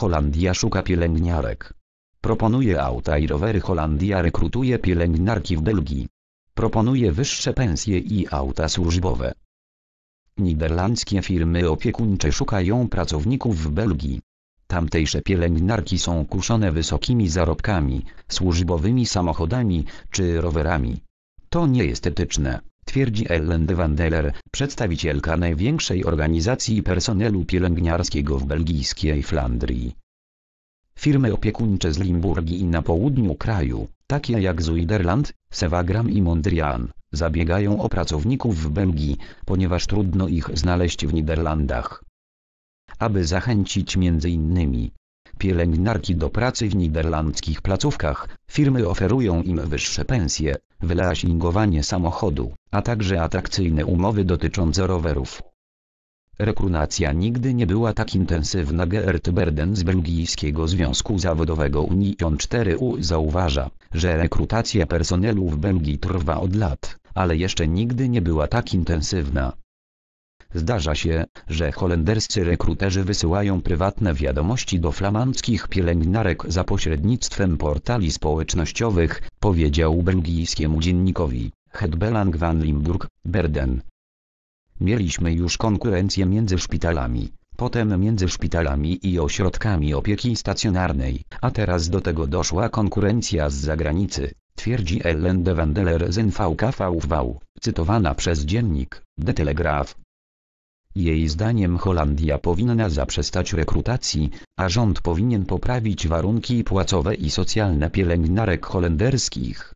Holandia szuka pielęgniarek. Proponuje auta i rowery Holandia rekrutuje pielęgniarki w Belgii. Proponuje wyższe pensje i auta służbowe. Niderlandzkie firmy opiekuńcze szukają pracowników w Belgii. Tamtejsze pielęgniarki są kuszone wysokimi zarobkami, służbowymi samochodami czy rowerami. To nie jest etyczne twierdzi Ellen de Vandeler, przedstawicielka największej organizacji personelu pielęgniarskiego w belgijskiej Flandrii. Firmy opiekuńcze z Limburgii na południu kraju, takie jak Zuiderland, Sewagram i Mondrian, zabiegają o pracowników w Belgii, ponieważ trudno ich znaleźć w Niderlandach. Aby zachęcić m.in pielęgniarki do pracy w niderlandzkich placówkach, firmy oferują im wyższe pensje, wyleasingowanie samochodu, a także atrakcyjne umowy dotyczące rowerów. Rekrutacja nigdy nie była tak intensywna Geert Berden z Belgijskiego Związku Zawodowego Union 4U zauważa, że rekrutacja personelu w Belgii trwa od lat, ale jeszcze nigdy nie była tak intensywna. Zdarza się, że holenderscy rekruterzy wysyłają prywatne wiadomości do flamandzkich pielęgniarek za pośrednictwem portali społecznościowych, powiedział belgijskiemu dziennikowi Hetbelang van Limburg, Berden. Mieliśmy już konkurencję między szpitalami, potem między szpitalami i ośrodkami opieki stacjonarnej, a teraz do tego doszła konkurencja z zagranicy, twierdzi Ellen de Vandeler z NVKVV, cytowana przez dziennik The Telegraph. Jej zdaniem Holandia powinna zaprzestać rekrutacji, a rząd powinien poprawić warunki płacowe i socjalne pielęgniarek holenderskich.